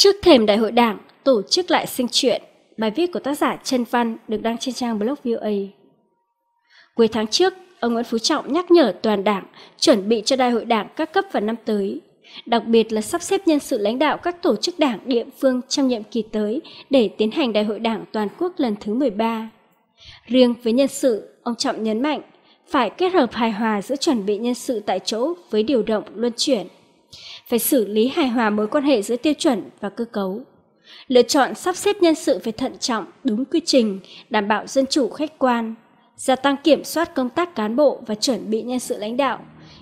Trước thềm đại hội đảng, tổ chức lại sinh chuyện, bài viết của tác giả Trần Văn được đăng trên trang blog VOA. Cuối tháng trước, ông Nguyễn Phú Trọng nhắc nhở toàn đảng chuẩn bị cho đại hội đảng các cấp vào năm tới, đặc biệt là sắp xếp nhân sự lãnh đạo các tổ chức đảng địa phương trong nhiệm kỳ tới để tiến hành đại hội đảng toàn quốc lần thứ 13. Riêng với nhân sự, ông Trọng nhấn mạnh phải kết hợp hài hòa giữa chuẩn bị nhân sự tại chỗ với điều động luân chuyển phải xử lý hài hòa mối quan hệ giữa tiêu chuẩn và cơ cấu. Lựa chọn sắp xếp nhân sự phải thận trọng, đúng quy trình, đảm bảo dân chủ khách quan, gia tăng kiểm soát công tác cán bộ và chuẩn bị nhân sự lãnh đạo,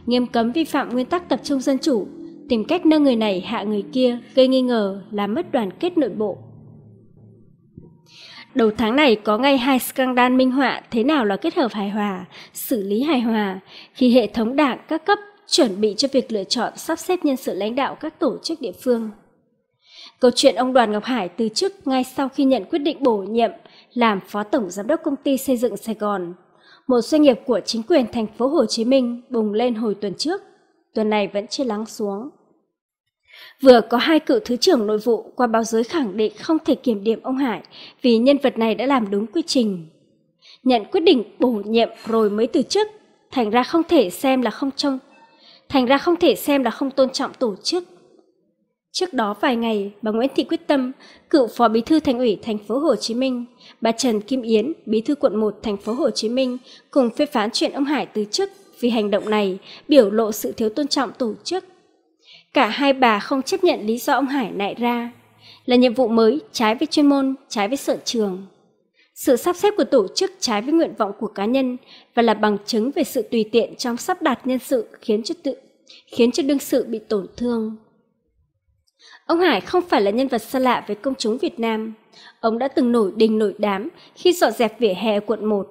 nghiêm cấm vi phạm nguyên tắc tập trung dân chủ, tìm cách nâng người này hạ người kia, gây nghi ngờ, làm mất đoàn kết nội bộ. Đầu tháng này có ngay hai scandal minh họa thế nào là kết hợp hài hòa, xử lý hài hòa, khi hệ thống đảng các cấp chuẩn bị cho việc lựa chọn sắp xếp nhân sự lãnh đạo các tổ chức địa phương. Câu chuyện ông Đoàn Ngọc Hải từ chức ngay sau khi nhận quyết định bổ nhiệm làm phó tổng giám đốc công ty xây dựng Sài Gòn, một doanh nghiệp của chính quyền thành phố Hồ Chí Minh bùng lên hồi tuần trước, tuần này vẫn chưa lắng xuống. Vừa có hai cựu thứ trưởng nội vụ qua báo giới khẳng định không thể kiểm điểm ông Hải vì nhân vật này đã làm đúng quy trình. Nhận quyết định bổ nhiệm rồi mới từ chức, thành ra không thể xem là không trong thành ra không thể xem là không tôn trọng tổ chức. Trước đó vài ngày, bà Nguyễn Thị Quyết Tâm, cựu Phó Bí thư Thành ủy Thành phố Hồ Chí Minh, bà Trần Kim Yến, Bí thư quận 1 Thành phố Hồ Chí Minh cùng phê phán chuyện ông Hải từ chức vì hành động này biểu lộ sự thiếu tôn trọng tổ chức. Cả hai bà không chấp nhận lý do ông Hải nại ra, là nhiệm vụ mới trái với chuyên môn, trái với sở trường sự sắp xếp của tổ chức trái với nguyện vọng của cá nhân và là bằng chứng về sự tùy tiện trong sắp đặt nhân sự khiến cho tự khiến cho đương sự bị tổn thương. Ông Hải không phải là nhân vật xa lạ với công chúng Việt Nam. Ông đã từng nổi đình nổi đám khi dọn dẹp vỉa hè quận 1.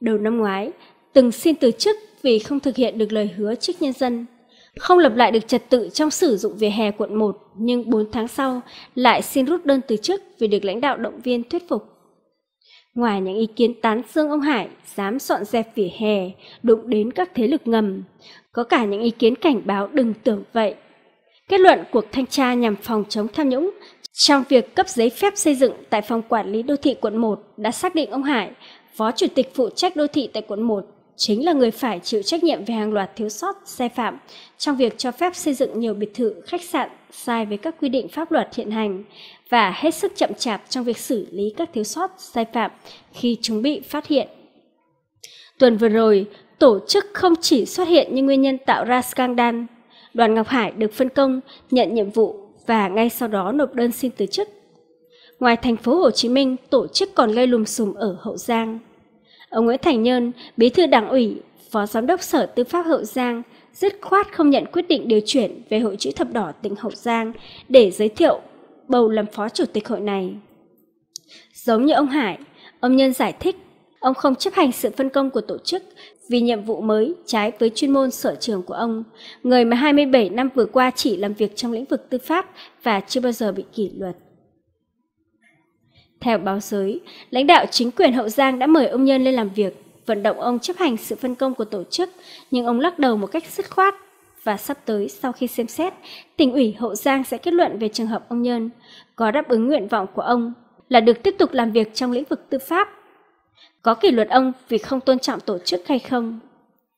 Đầu năm ngoái, từng xin từ chức vì không thực hiện được lời hứa trước nhân dân. Không lập lại được trật tự trong sử dụng vỉa hè quận 1, nhưng 4 tháng sau lại xin rút đơn từ chức vì được lãnh đạo động viên thuyết phục. Ngoài những ý kiến tán xương ông Hải dám soạn dẹp vỉa hè, đụng đến các thế lực ngầm, có cả những ý kiến cảnh báo đừng tưởng vậy. Kết luận cuộc thanh tra nhằm phòng chống tham nhũng trong việc cấp giấy phép xây dựng tại phòng quản lý đô thị quận 1 đã xác định ông Hải, phó chủ tịch phụ trách đô thị tại quận 1, chính là người phải chịu trách nhiệm về hàng loạt thiếu sót, sai phạm trong việc cho phép xây dựng nhiều biệt thự, khách sạn sai với các quy định pháp luật hiện hành, và hết sức chậm chạp trong việc xử lý các thiếu sót sai phạm khi chúng bị phát hiện. Tuần vừa rồi, tổ chức không chỉ xuất hiện những nguyên nhân tạo ra scandal, Đoàn Ngọc Hải được phân công nhận nhiệm vụ và ngay sau đó nộp đơn xin từ chức. Ngoài thành phố Hồ Chí Minh, tổ chức còn gây lùm xùm ở Hậu Giang. Ông Nguyễn Thành Nhơn, bí thư đảng ủy, phó giám đốc Sở Tư pháp Hậu Giang, dứt khoát không nhận quyết định điều chuyển về Hội chữ thập đỏ tỉnh Hậu Giang để giới thiệu bầu làm phó chủ tịch hội này. Giống như ông Hải, ông Nhân giải thích, ông không chấp hành sự phân công của tổ chức vì nhiệm vụ mới trái với chuyên môn sở trường của ông, người mà 27 năm vừa qua chỉ làm việc trong lĩnh vực tư pháp và chưa bao giờ bị kỷ luật. Theo báo giới, lãnh đạo chính quyền Hậu Giang đã mời ông Nhân lên làm việc, vận động ông chấp hành sự phân công của tổ chức, nhưng ông lắc đầu một cách dứt khoát và sắp tới sau khi xem xét, tỉnh ủy Hậu Giang sẽ kết luận về trường hợp ông nhân có đáp ứng nguyện vọng của ông là được tiếp tục làm việc trong lĩnh vực tư pháp. Có kỷ luật ông vì không tôn trọng tổ chức hay không?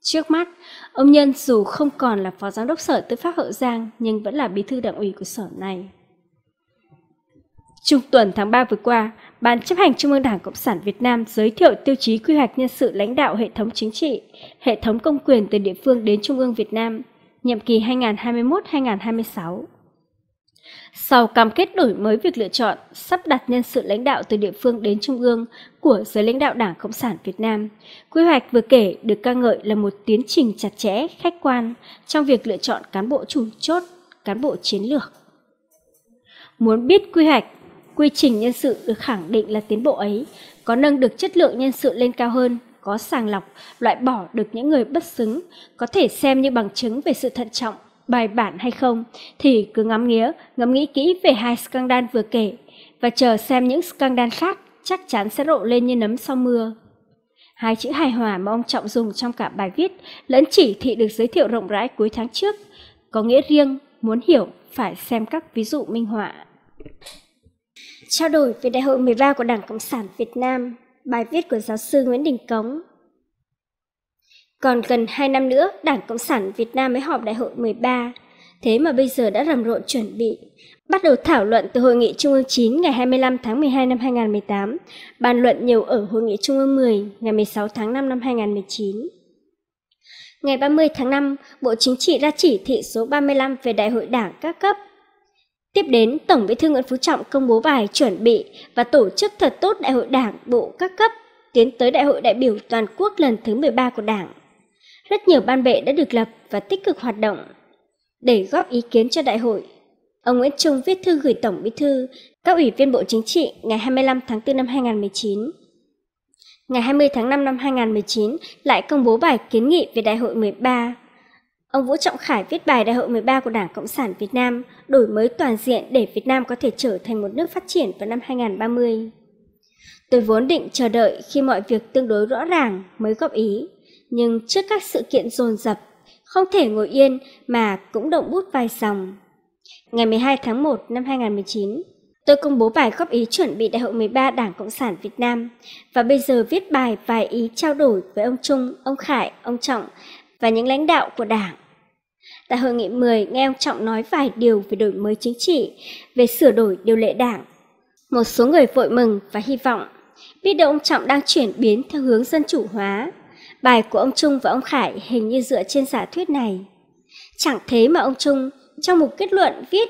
Trước mắt, ông Nhân dù không còn là phó giám đốc sở tư pháp Hậu Giang nhưng vẫn là bí thư đảng ủy của sở này. Trung tuần tháng 3 vừa qua, Ban chấp hành Trung ương Đảng Cộng sản Việt Nam giới thiệu tiêu chí quy hoạch nhân sự lãnh đạo hệ thống chính trị, hệ thống công quyền từ địa phương đến Trung ương Việt Nam – nhiệm kỳ 2021-2026. Sau cam kết đổi mới việc lựa chọn, sắp đặt nhân sự lãnh đạo từ địa phương đến trung ương của giới lãnh đạo Đảng Cộng sản Việt Nam, quy hoạch vừa kể được ca ngợi là một tiến trình chặt chẽ, khách quan trong việc lựa chọn cán bộ chủ chốt, cán bộ chiến lược. Muốn biết quy hoạch, quy trình nhân sự được khẳng định là tiến bộ ấy, có nâng được chất lượng nhân sự lên cao hơn có sàng lọc, loại bỏ được những người bất xứng, có thể xem như bằng chứng về sự thận trọng, bài bản hay không, thì cứ ngắm nghía, ngẫm nghĩ kỹ về hai scandal vừa kể, và chờ xem những scandal khác chắc chắn sẽ rộ lên như nấm sau mưa. Hai chữ hài hòa mà ông Trọng dùng trong cả bài viết lẫn chỉ thị được giới thiệu rộng rãi cuối tháng trước, có nghĩa riêng, muốn hiểu phải xem các ví dụ minh họa. Trao đổi về Đại hội 13 của Đảng Cộng sản Việt Nam bài viết của giáo sư Nguyễn Đình Cống. Còn gần 2 năm nữa, Đảng Cộng sản Việt Nam mới họp đại hội 13, thế mà bây giờ đã rầm rộ chuẩn bị. Bắt đầu thảo luận từ Hội nghị Trung ương 9 ngày 25 tháng 12 năm 2018, bàn luận nhiều ở Hội nghị Trung ương 10 ngày 16 tháng 5 năm 2019. Ngày 30 tháng 5, Bộ Chính trị ra chỉ thị số 35 về Đại hội Đảng các cấp Tiếp đến, Tổng Bí thư Nguyễn Phú Trọng công bố bài chuẩn bị và tổ chức thật tốt Đại hội Đảng bộ các cấp tiến tới Đại hội đại biểu toàn quốc lần thứ 13 của Đảng. Rất nhiều ban bệ đã được lập và tích cực hoạt động để góp ý kiến cho đại hội. Ông Nguyễn Trung viết thư gửi Tổng Bí thư, các ủy viên Bộ Chính trị ngày 25 tháng 4 năm 2019. Ngày 20 tháng 5 năm 2019 lại công bố bài kiến nghị về Đại hội 13 Ông Vũ Trọng Khải viết bài Đại hội 13 của Đảng Cộng sản Việt Nam đổi mới toàn diện để Việt Nam có thể trở thành một nước phát triển vào năm 2030. Tôi vốn định chờ đợi khi mọi việc tương đối rõ ràng mới góp ý, nhưng trước các sự kiện dồn dập, không thể ngồi yên mà cũng động bút vài dòng. Ngày 12 tháng 1 năm 2019, tôi công bố bài góp ý chuẩn bị Đại hội 13 Đảng Cộng sản Việt Nam và bây giờ viết bài vài ý trao đổi với ông Trung, ông Khải, ông Trọng và những lãnh đạo của Đảng. Tại hội nghị 10, nghe ông Trọng nói vài điều về đổi mới chính trị, về sửa đổi điều lệ đảng. Một số người vội mừng và hy vọng, biết được ông Trọng đang chuyển biến theo hướng dân chủ hóa. Bài của ông Trung và ông Khải hình như dựa trên giả thuyết này. Chẳng thế mà ông Trung, trong một kết luận viết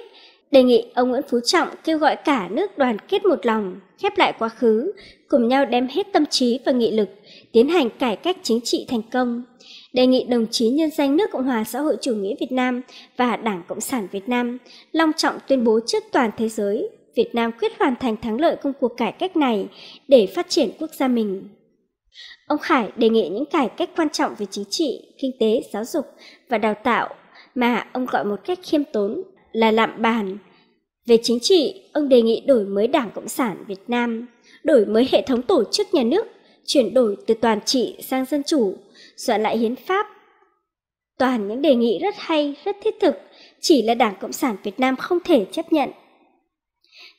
đề nghị ông Nguyễn Phú Trọng kêu gọi cả nước đoàn kết một lòng, khép lại quá khứ, cùng nhau đem hết tâm trí và nghị lực, tiến hành cải cách chính trị thành công, đề nghị đồng chí nhân danh nước Cộng hòa xã hội chủ nghĩa Việt Nam và Đảng Cộng sản Việt Nam long trọng tuyên bố trước toàn thế giới Việt Nam quyết hoàn thành thắng lợi công cuộc cải cách này để phát triển quốc gia mình. Ông Khải đề nghị những cải cách quan trọng về chính trị, kinh tế, giáo dục và đào tạo mà ông gọi một cách khiêm tốn là lạm bàn. Về chính trị, ông đề nghị đổi mới Đảng Cộng sản Việt Nam, đổi mới hệ thống tổ chức nhà nước, chuyển đổi từ toàn trị sang dân chủ, soạn lại hiến pháp. Toàn những đề nghị rất hay, rất thiết thực, chỉ là Đảng Cộng sản Việt Nam không thể chấp nhận.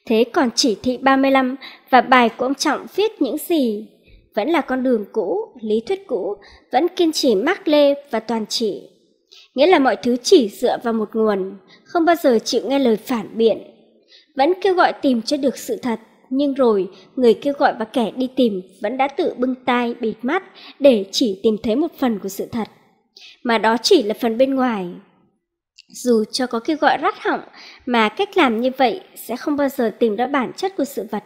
Thế còn chỉ thị 35 và bài của ông Trọng viết những gì? Vẫn là con đường cũ, lý thuyết cũ, vẫn kiên trì mác lê và toàn trị. Nghĩa là mọi thứ chỉ dựa vào một nguồn, không bao giờ chịu nghe lời phản biện. Vẫn kêu gọi tìm cho được sự thật, nhưng rồi người kêu gọi và kẻ đi tìm vẫn đã tự bưng tai bịt mắt để chỉ tìm thấy một phần của sự thật. Mà đó chỉ là phần bên ngoài. Dù cho có kêu gọi rát họng mà cách làm như vậy sẽ không bao giờ tìm ra bản chất của sự vật.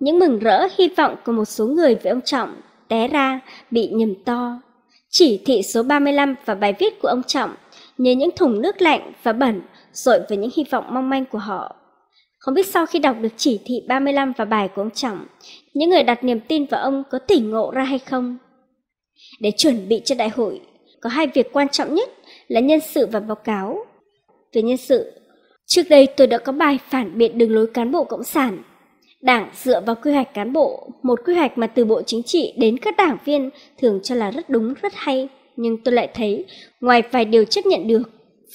Những mừng rỡ hy vọng của một số người với ông Trọng té ra bị nhầm to. Chỉ thị số 35 và bài viết của ông Trọng như những thùng nước lạnh và bẩn dội với những hy vọng mong manh của họ không biết sau khi đọc được chỉ thị 35 và bài của ông Trọng, những người đặt niềm tin vào ông có tỉnh ngộ ra hay không? Để chuẩn bị cho đại hội, có hai việc quan trọng nhất là nhân sự và báo cáo. Về nhân sự, trước đây tôi đã có bài phản biện đường lối cán bộ Cộng sản. Đảng dựa vào quy hoạch cán bộ, một quy hoạch mà từ Bộ Chính trị đến các đảng viên thường cho là rất đúng, rất hay. Nhưng tôi lại thấy, ngoài vài điều chấp nhận được,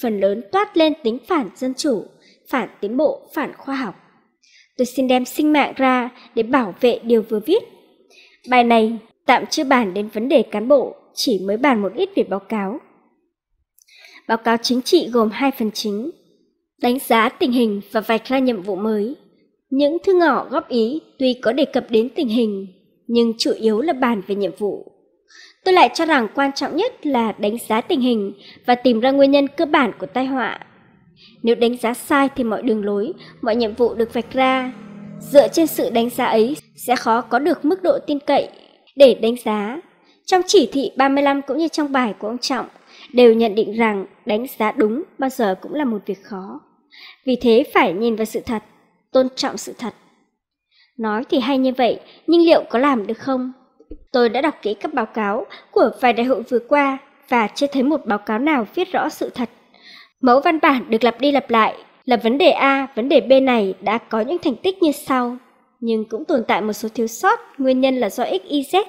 phần lớn toát lên tính phản dân chủ phản tiến bộ, phản khoa học. Tôi xin đem sinh mạng ra để bảo vệ điều vừa viết. Bài này tạm chưa bàn đến vấn đề cán bộ, chỉ mới bàn một ít về báo cáo. Báo cáo chính trị gồm hai phần chính, đánh giá tình hình và vạch ra nhiệm vụ mới. Những thư ngỏ góp ý tuy có đề cập đến tình hình, nhưng chủ yếu là bàn về nhiệm vụ. Tôi lại cho rằng quan trọng nhất là đánh giá tình hình và tìm ra nguyên nhân cơ bản của tai họa nếu đánh giá sai thì mọi đường lối, mọi nhiệm vụ được vạch ra. Dựa trên sự đánh giá ấy sẽ khó có được mức độ tin cậy để đánh giá. Trong chỉ thị 35 cũng như trong bài của ông Trọng đều nhận định rằng đánh giá đúng bao giờ cũng là một việc khó. Vì thế phải nhìn vào sự thật, tôn trọng sự thật. Nói thì hay như vậy, nhưng liệu có làm được không? Tôi đã đọc kỹ các báo cáo của vài đại hội vừa qua và chưa thấy một báo cáo nào viết rõ sự thật Mẫu văn bản được lặp đi lặp lại là vấn đề A, vấn đề B này đã có những thành tích như sau, nhưng cũng tồn tại một số thiếu sót, nguyên nhân là do XYZ,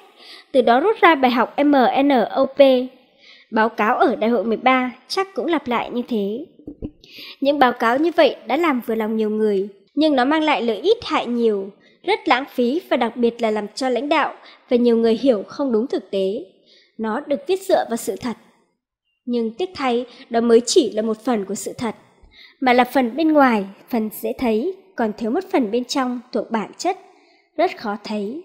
từ đó rút ra bài học MNOP. Báo cáo ở Đại hội 13 chắc cũng lặp lại như thế. Những báo cáo như vậy đã làm vừa lòng nhiều người, nhưng nó mang lại lợi ít hại nhiều, rất lãng phí và đặc biệt là làm cho lãnh đạo và nhiều người hiểu không đúng thực tế. Nó được viết dựa vào sự thật nhưng tiếc thay, đó mới chỉ là một phần của sự thật, mà là phần bên ngoài, phần dễ thấy, còn thiếu một phần bên trong thuộc bản chất, rất khó thấy.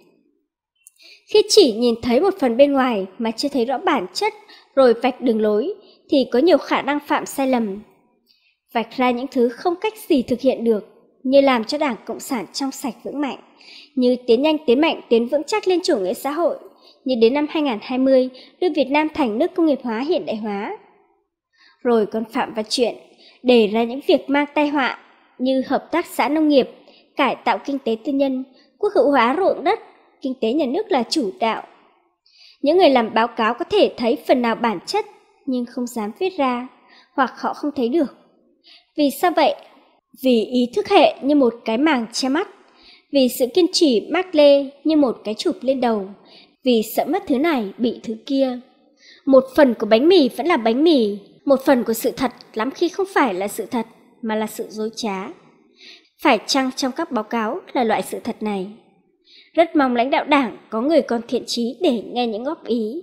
Khi chỉ nhìn thấy một phần bên ngoài mà chưa thấy rõ bản chất rồi vạch đường lối thì có nhiều khả năng phạm sai lầm. Vạch ra những thứ không cách gì thực hiện được như làm cho Đảng Cộng sản trong sạch vững mạnh, như tiến nhanh tiến mạnh tiến vững chắc lên chủ nghĩa xã hội nhưng đến năm 2020 đưa Việt Nam thành nước công nghiệp hóa hiện đại hóa. Rồi còn phạm vào chuyện để ra những việc mang tai họa như hợp tác xã nông nghiệp, cải tạo kinh tế tư nhân, quốc hữu hóa ruộng đất, kinh tế nhà nước là chủ đạo. Những người làm báo cáo có thể thấy phần nào bản chất nhưng không dám viết ra hoặc họ không thấy được. Vì sao vậy? Vì ý thức hệ như một cái màng che mắt, vì sự kiên trì mác lê như một cái chụp lên đầu, vì sợ mất thứ này bị thứ kia. Một phần của bánh mì vẫn là bánh mì, một phần của sự thật lắm khi không phải là sự thật mà là sự dối trá. Phải chăng trong các báo cáo là loại sự thật này? Rất mong lãnh đạo đảng có người con thiện trí để nghe những góp ý.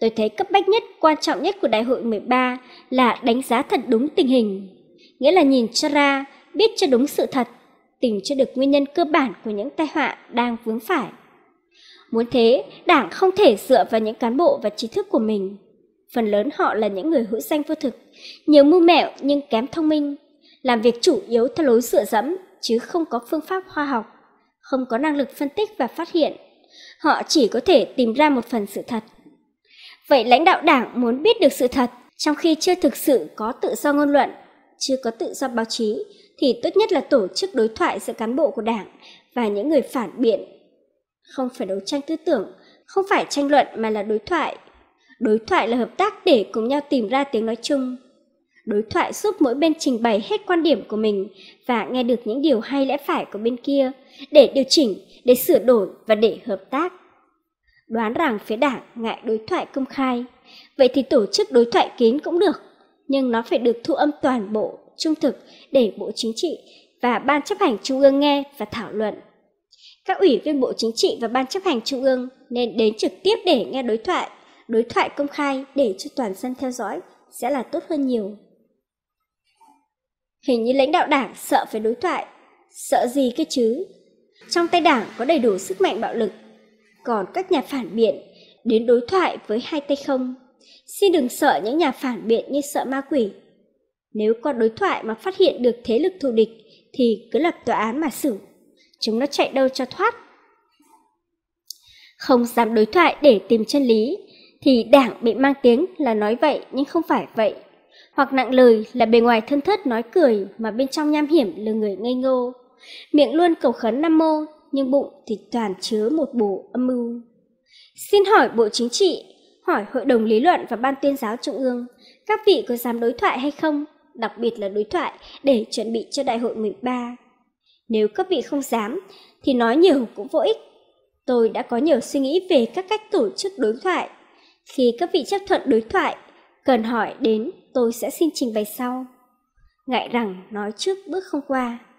Tôi thấy cấp bách nhất, quan trọng nhất của Đại hội 13 là đánh giá thật đúng tình hình. Nghĩa là nhìn cho ra, biết cho đúng sự thật, tìm cho được nguyên nhân cơ bản của những tai họa đang vướng phải Muốn thế, đảng không thể dựa vào những cán bộ và trí thức của mình. Phần lớn họ là những người hữu danh vô thực, nhiều mưu mẹo nhưng kém thông minh, làm việc chủ yếu theo lối dựa dẫm chứ không có phương pháp khoa học, không có năng lực phân tích và phát hiện. Họ chỉ có thể tìm ra một phần sự thật. Vậy lãnh đạo đảng muốn biết được sự thật, trong khi chưa thực sự có tự do ngôn luận, chưa có tự do báo chí, thì tốt nhất là tổ chức đối thoại giữa cán bộ của đảng và những người phản biện không phải đấu tranh tư tưởng, không phải tranh luận mà là đối thoại. Đối thoại là hợp tác để cùng nhau tìm ra tiếng nói chung. Đối thoại giúp mỗi bên trình bày hết quan điểm của mình và nghe được những điều hay lẽ phải của bên kia để điều chỉnh, để sửa đổi và để hợp tác. Đoán rằng phía đảng ngại đối thoại công khai, vậy thì tổ chức đối thoại kín cũng được, nhưng nó phải được thu âm toàn bộ, trung thực để Bộ Chính trị và Ban chấp hành Trung ương nghe và thảo luận. Các ủy viên Bộ Chính trị và Ban chấp hành Trung ương nên đến trực tiếp để nghe đối thoại, đối thoại công khai để cho toàn dân theo dõi sẽ là tốt hơn nhiều. Hình như lãnh đạo đảng sợ phải đối thoại, sợ gì cơ chứ? Trong tay đảng có đầy đủ sức mạnh bạo lực, còn các nhà phản biện đến đối thoại với hai tay không. Xin đừng sợ những nhà phản biện như sợ ma quỷ. Nếu qua đối thoại mà phát hiện được thế lực thù địch thì cứ lập tòa án mà xử chúng nó chạy đâu cho thoát. Không dám đối thoại để tìm chân lý, thì đảng bị mang tiếng là nói vậy nhưng không phải vậy. Hoặc nặng lời là bề ngoài thân thớt nói cười mà bên trong nham hiểm là người ngây ngô. Miệng luôn cầu khấn nam mô, nhưng bụng thì toàn chứa một bộ âm mưu. Xin hỏi Bộ Chính trị, hỏi Hội đồng Lý luận và Ban tuyên giáo Trung ương, các vị có dám đối thoại hay không, đặc biệt là đối thoại để chuẩn bị cho Đại hội 13. Nếu các vị không dám, thì nói nhiều cũng vô ích. Tôi đã có nhiều suy nghĩ về các cách tổ chức đối thoại. Khi các vị chấp thuận đối thoại, cần hỏi đến tôi sẽ xin trình bày sau. Ngại rằng nói trước bước không qua.